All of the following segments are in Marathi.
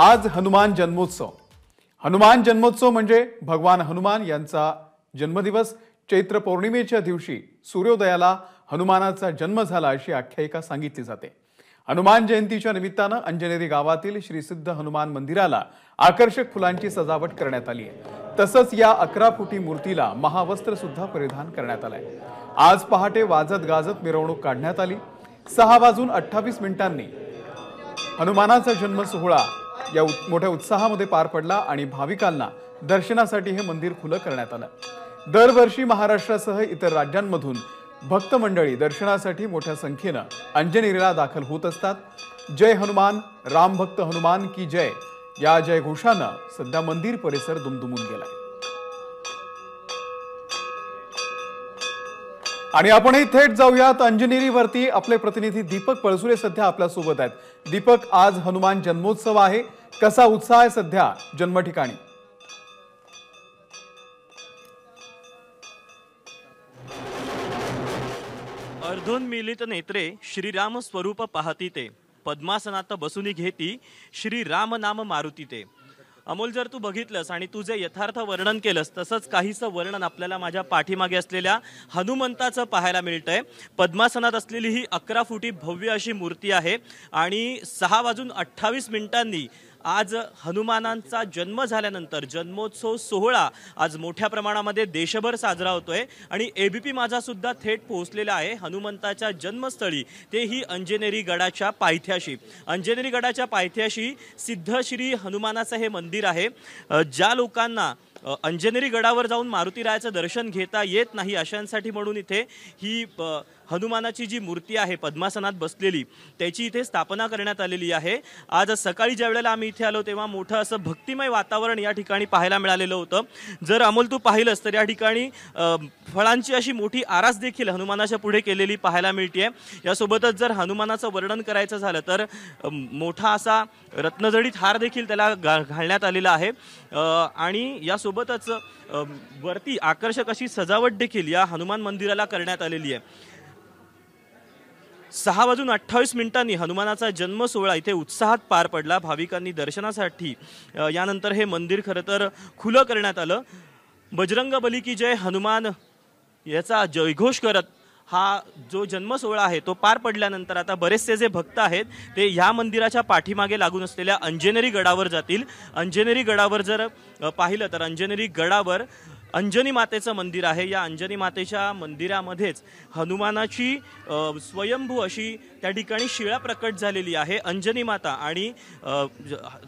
आज हनुमान जन्मोत्सव हनुमान जन्मोत्सव म्हणजे भगवान हनुमान यांचा जन्मदिवस चैत्र पौर्णिमेच्या दिवशी सूर्योदयाला हनुमानाचा जन्म झाला अशी आख्यायिका सांगितली जाते हनुमान जयंतीच्या निमित्तानं अंजनेरी गावातील श्रीसिद्ध हनुमान मंदिराला आकर्षक फुलांची सजावट करण्यात आली आहे तसंच या अकरा फुटी मूर्तीला महावस्त्र सुद्धा परिधान करण्यात आलंय आज पहाटे वाजत गाजत मिरवणूक काढण्यात आली सहा वाजून अठ्ठावीस मिनिटांनी हनुमानाचा जन्म सोहळा या मोठ्या उत्साहामध्ये पार पडला आणि भाविकांना दर्शनासाठी हे मंदिर खुलं करण्यात आलं दरवर्षी महाराष्ट्रासह इतर राज्यांमधून भक्त मंडळी दर्शनासाठी मोठ्या संख्येनं अंजनेरीला दाखल होत असतात जय हनुमान राम भक्त हनुमान की जय या जयघोषानं सध्या मंदिर परिसर दुमदुमून गेलाय आणि आपणही थेट जाऊयात अंजनेरीवरती आपले प्रतिनिधी दीपक पळसुरे सध्या आपल्यासोबत आहेत दीपक आज हनुमान जन्मोत्सव आहे कसा उत्साह आहे सध्या ठिकाणी अर्धोन मिलित नेत्रे श्रीराम स्वरूप पाहती ते पद्मासनात बसुनी घेती राम नाम मारुती ते अमोल जर तू बघितलंस आणि तू जे यथार्थ वर्णन केलंस तसंच काहीसं वर्णन आपल्याला माझ्या पाठीमागे असलेल्या हनुमंताचं पाहायला मिळतंय पद्मासनात असलेली ही अकरा फुटी भव्य अशी मूर्ती आहे आणि सहा वाजून अठ्ठावीस मिनिटांनी आज हनुमानांचा जन्म झाल्यानंतर जन्मोत्सव सोहळा आज मोठ्या प्रमाणामध्ये देशभर साजरा होतोय आणि एबीपी माझासुद्धा थेट पोहोचलेला आहे हनुमंताच्या जन्मस्थळी तेही अंजनेरी गडाच्या पायथ्याशी अंजनेरी गडाच्या पायथ्याशी सिद्धश्री हनुमानाचं हे मंदिर आहे ज्या लोकांना अंजनेरी गडावर जाऊन मारुतीरायाचं दर्शन घेता येत नाही अशांसाठी म्हणून इथे ही हनुमानाची जी मूर्ती आहे पद्मासनात बसलेली त्याची इथे स्थापना करण्यात आलेली आहे आज सकाळी ज्या वेळेला आम्ही इथे आलो तेव्हा मोठं असं भक्तिमय वातावरण या ठिकाणी पाहायला मिळालेलं होतं जर अमोल तू पाहिलंस तर या ठिकाणी फळांची अशी मोठी आरास देखील हनुमानाच्या पुढे केलेली पाहायला मिळते यासोबतच जर हनुमानाचं वर्णन करायचं झालं तर मोठा असा रत्नजडीत हार देखील त्याला घा घालण्यात आलेला आहे आणि यासोबतच वरती आकर्षक अशी सजावट देखील या हनुमान मंदिराला करण्यात आलेली आहे सहा वाजून अठ्ठावीस मिनिटांनी हनुमानाचा जन्म सोहळा इथे उत्साहात पार पडला भाविकांनी दर्शनासाठी यानंतर हे मंदिर खरं तर खुलं करण्यात आलं बजरंग बली की जय हनुमान याचा जयघोष करत हा जो जन्मसोहळा आहे तो पार पडल्यानंतर आता बरेचसे जे भक्त आहेत ते ह्या मंदिराच्या पाठीमागे लागून असलेल्या अंजनेरी गडावर जातील अंजनेरी गडावर जर पाहिलं तर अंजनेरी गडावर अंजनी मातेचं मंदिर आहे या अंजनी मातेच्या मंदिरामध्येच हनुमानाची स्वयंभू अशी त्या ठिकाणी शिळा प्रकट झालेली आहे अंजनी माता आणि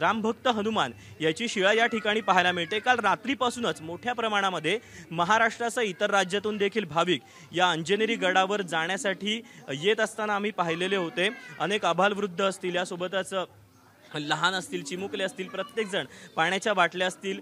रामभक्त हनुमान याची शिळा या ठिकाणी पाहायला मिळते काल रात्रीपासूनच मोठ्या प्रमाणामध्ये महाराष्ट्रासह इतर राज्यातून देखील भाविक या अंजनेरी गडावर जाण्यासाठी येत असताना आम्ही पाहिलेले होते अनेक आभालवृद्ध असतील यासोबतच लहान असतील चिमुकले असतील प्रत्येकजण पाण्याच्या बाटल्या असतील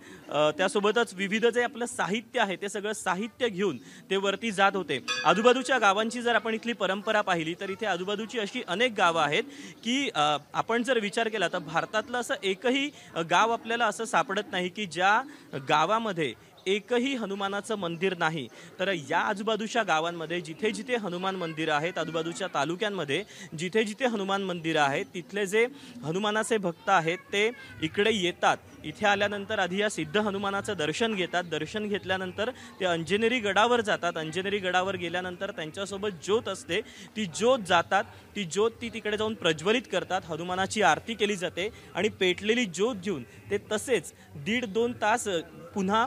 त्यासोबतच विविध जे आपलं साहित्य आहे ते सगळं साहित्य घेऊन ते वरती जात होते आजूबाजूच्या गावांची जर आपण इथली परंपरा पाहिली तर इथे आजूबाजूची अशी अनेक गावं आहेत की आपण जर विचार केला तर भारतातलं असं एकही गाव आपल्याला असं सापडत नाही की ज्या गावामध्ये एकही हनुमानाचं मंदिर नाही तर या आजूबाजूच्या गावांमध्ये जिथे जिथे हनुमान मंदिर आहेत आजूबाजूच्या तालुक्यांमध्ये जिथे जिथे हनुमान मंदिरं आहेत तिथले जे हनुमानाचे भक्त आहेत ते इकडे येतात इथे आल्यानंतर आधी या सिद्ध हनुमानाचं दर्शन घेतात दर्शन घेतल्यानंतर ते अंजनेरी गडावर जातात अंजनेरी गडावर गेल्यानंतर त्यांच्यासोबत ज्योत असते ती ज्योत जातात ती ज्योत ती तिकडे जाऊन प्रज्वलित करतात हनुमानाची आरती केली जाते आणि पेटलेली ज्योत घेऊन ते तसेच दीड दोन तास पुन्हा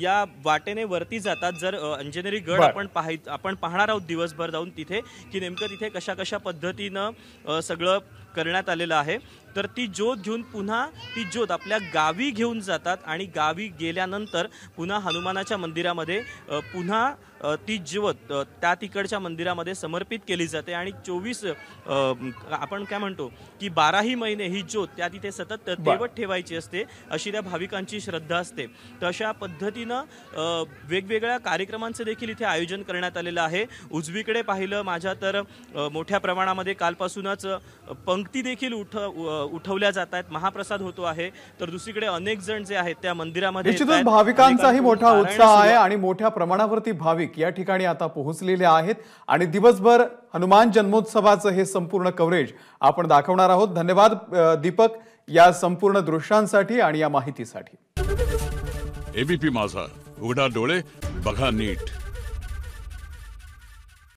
या वाटेने वरती जातात जर अंजनेरी गड आपण पाहाय आपण पाहणार आहोत दिवसभर जाऊन तिथे की नेमकं तिथे कशा कशा पद्धतीनं सगळं करण्यात आलेलं आहे तर ती ज्योत घेऊन पुन्हा ती ज्योत आपल्या गावी घेऊन जातात आणि गावी गेल्यानंतर पुन्हा हनुमानाच्या मंदिरामध्ये पुन्हा ती ज्योत त्या तिकडच्या मंदिरामध्ये समर्पित केली जाते आणि चोवीस आपण काय म्हणतो की बाराही महिने ही ज्योत त्या तिथे सतत तेवत ठेवायची असते अशी त्या भाविकांची श्रद्धा असते तर अशा पद्धतीनं वेगवेगळ्या कार्यक्रमांचं देखील इथे आयोजन करण्यात आलेलं आहे उजवीकडे पाहिलं माझ्या तर मोठ्या प्रमाणामध्ये कालपासूनच पंक्ती देखील उठ उठवल्या जात आहेत महाप्रसाद होतो आहे तर दुसरीकडे अनेक जण जे आहेत त्या मंदिरामध्ये भाविकांचाही मोठा उत्साह आहे आणि मोठ्या प्रमाणावरती भाविक या ठिकाणी आता पोहोचलेले आहेत आणि दिवसभर हनुमान जन्मोत्सवाचं हे संपूर्ण कव्हरेज आपण दाखवणार आहोत धन्यवाद दीपक या संपूर्ण दृश्यांसाठी आणि या माहितीसाठी एबीपी माझा उघडा डोळे बघा नीट